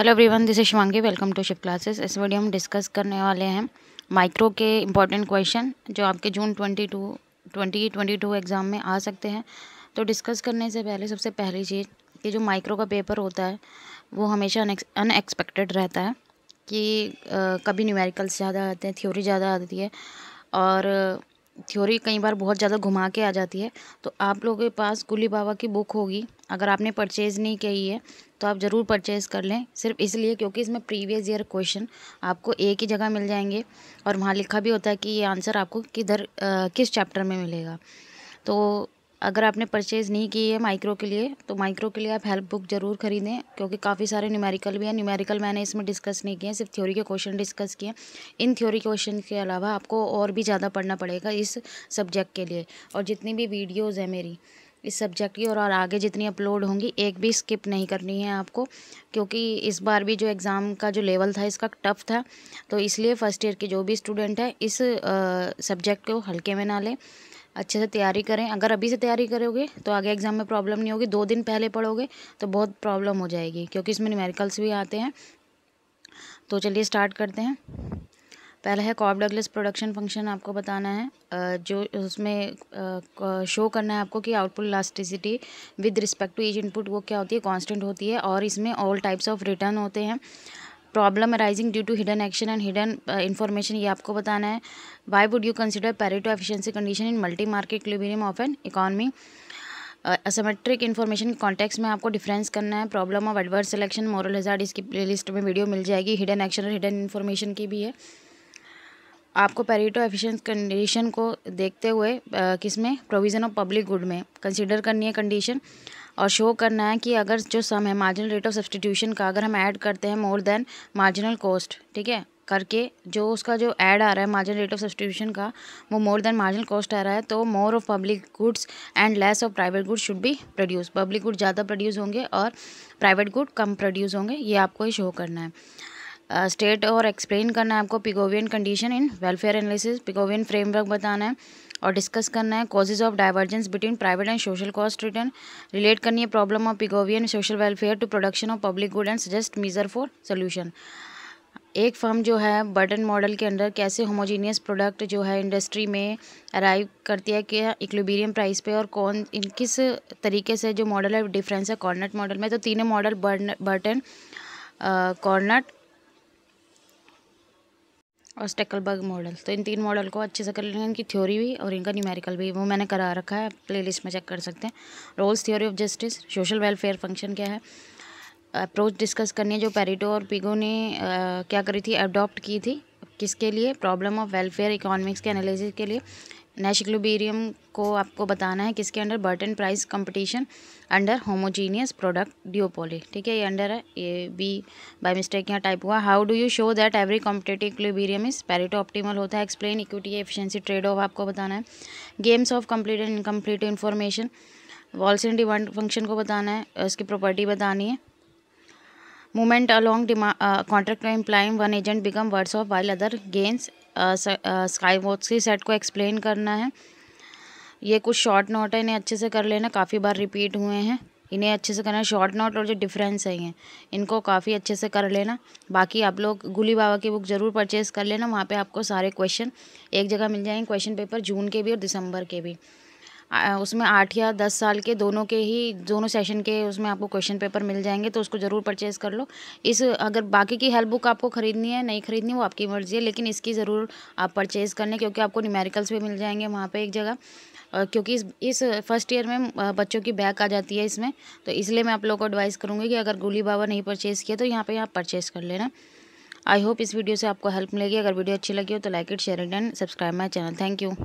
hello everyone this is Shivangi welcome to ship classes इस video हम discuss करने वाले हैं माइक्रो के इंपॉर्टेंट क्वेश्चन जो आपके June twenty two twenty twenty two exam में आ सकते हैं तो डिस्कस करने से पहले सबसे पहली चीज़ कि जो माइक्रो का पेपर होता है वो हमेशा अनएक्सपेक्टेड रहता है कि आ, कभी न्यूमेरिकल्स ज़्यादा आते हैं थ्योरी ज़्यादा आती है और थ्योरी कई बार बहुत ज़्यादा घुमा के आ जाती है तो आप लोगों के पास कुली बाबा की बुक होगी अगर आपने परचेज़ नहीं की है तो आप ज़रूर परचेज़ कर लें सिर्फ इसलिए क्योंकि इसमें प्रीवियस ईयर क्वेश्चन आपको एक ही जगह मिल जाएंगे और वहाँ लिखा भी होता है कि ये आंसर आपको किधर किस चैप्टर में मिलेगा तो अगर आपने परचेज़ नहीं की है माइक्रो के लिए तो माइक्रो के लिए आप हेल्प बुक ज़रूर खरीदें क्योंकि काफ़ी सारे न्यूमेरिकल भी हैं न्यूमेरिकल मैंने इसमें डिस्कस नहीं किए हैं सिर्फ थ्योरी के क्वेश्चन डिस्कस किए इन थ्योरी क्वेश्चन के अलावा आपको और भी ज़्यादा पढ़ना पड़ेगा इस सब्जेक्ट के लिए और जितनी भी वीडियोज़ हैं मेरी इस सब्जेक्ट की और, और आगे जितनी अपलोड होंगी एक भी स्किप नहीं करनी है आपको क्योंकि इस बार भी जो एग्ज़ाम का जो लेवल था इसका टफ था तो इसलिए फ़र्स्ट ईयर के जो भी स्टूडेंट है इस सब्जेक्ट को हल्के में ना लें अच्छे से तैयारी करें अगर अभी से तैयारी करोगे तो आगे एग्ज़ाम में प्रॉब्लम नहीं होगी दो दिन पहले पढ़ोगे तो बहुत प्रॉब्लम हो जाएगी क्योंकि इसमें न्यूमेरिकल्स भी आते हैं तो चलिए स्टार्ट करते हैं पहला है कॉब डगलस प्रोडक्शन फंक्शन आपको बताना है जो उसमें शो करना है आपको कि output elasticity with respect to each input वो क्या होती है कांस्टेंट होती है और इसमें ऑल टाइप्स ऑफ रिटर्न होते हैं problem arising due to hidden action and hidden information ये आपको बताना है why would you consider Pareto efficiency condition in multi market equilibrium of an economy asymmetric information context में आपको डिफरेंस करना है problem of adverse selection moral hazard इसकी playlist में वीडियो मिल जाएगी हिडन एक्शन और हिडन इन्फॉर्मेशन की भी है आपको पेरीटो एफिशिएंस कंडीशन को देखते हुए किस में प्रोविज़न ऑफ पब्लिक गुड में कंसिडर करनी है कंडीशन और शो करना है कि अगर जो सम है मार्जिनल रेट ऑफ सब्सटीट्यूशन का अगर हम ऐड करते हैं मोर देन मार्जिनल कॉस्ट ठीक है करके जो उसका जो ऐड आ रहा है मार्जिनल रेट ऑफ सब्सटीट्यूशन का वो मोर देन मार्जिनल कॉस्ट आ रहा है तो more of public goods and less of private goods should be produce public good ज़्यादा प्रोड्यूस होंगे और प्राइवेट गुड कम प्रोड्यूस होंगे ये आपको ही शो करना है स्टेट और एक्सप्लेन करना है आपको Pigovian condition in welfare analysis Pigovian framework बताना है और डिस्कस करना है causes of divergence between private and social cost return relate करनी है problem of Pigovian social welfare to production of public good and suggest measure for solution एक firm जो है बर्टन मॉडल के अंडर कैसे होमोजीनियस प्रोडक्ट जो है industry में अराइव करती है कि इक्लोबीरियम प्राइस पे और कौन इन किस तरीके से जो मॉडल है डिफरेंस है कॉर्नट मॉडल में तो तीनों मॉडल बर्टन कॉर्नट और स्टेकलबर्ग मॉडल तो इन तीन मॉडल को अच्छे से कर लेंगे इनकी थ्योरी भी और इनका न्यूमेरिकल भी वो मैंने करा रखा है प्लेलिस्ट में चेक कर सकते हैं Rawls theory of justice social welfare function क्या है अप्रोच डिस्कस करनी है जो पेरिटो और पिगो ने आ, क्या करी थी अडॉप्ट की थी किसके लिए प्रॉब्लम ऑफ वेलफेयर इकोनॉमिक्स के एनालिसिस के लिए नेशग्लोबेरियम को आपको बताना है किसके under Bertrand price competition under homogeneous product duopoly ठीक है ये अंडर है ये बी बाय मिस्टेक यहाँ टाइप हुआ how do you show that every competitive equilibrium is Pareto optimal होता है explain equity efficiency trade off आपको बताना है games of complete and incomplete information Walras and demand function को बताना है उसकी प्रॉपर्टी बतानी है मूवमेंट अलॉन्ग डिमा contract implying one agent become worse off while other gains स्काई वॉक्स की सेट को एक्सप्लेन करना है ये कुछ शॉर्ट नोट है इन्हें अच्छे से कर लेना काफ़ी बार रिपीट हुए हैं इन्हें अच्छे से करना शॉर्ट नोट और जो डिफरेंस है ये इनको काफ़ी अच्छे से कर लेना बाकी आप लोग गुली बाबा की बुक ज़रूर परचेज़ कर लेना वहाँ पे आपको सारे क्वेश्चन एक जगह मिल जाएंगे क्वेश्चन पेपर जून के भी और दिसंबर के भी उसमें आठ या दस साल के दोनों के ही दोनों सेशन के उसमें आपको क्वेश्चन पेपर मिल जाएंगे तो उसको ज़रूर परचेज़ कर लो इस अगर बाकी की हेल्प बुक आपको ख़रीदनी है नहीं ख़रीदनी वो आपकी मर्ज़ी है लेकिन इसकी ज़रूर आप परचेज़ कर लें क्योंकि आपको न्यूमेरिकल्स भी मिल जाएंगे वहाँ पर एक जगह क्योंकि इस इस फर्स्ट ईयर में बच्चों की बैक आ जाती है इसमें तो इसलिए मैं आप लोगों को एडवाइस करूँगी कि अगर गोली बाबा नहीं परचेज़ किया तो यहाँ पर आप परचेज़ कर लेना आई होप इस वीडियो से आपको हेल्प मिलेगी अगर वीडियो अच्छी लगी हो तो like it share it and subscribe my channel thank you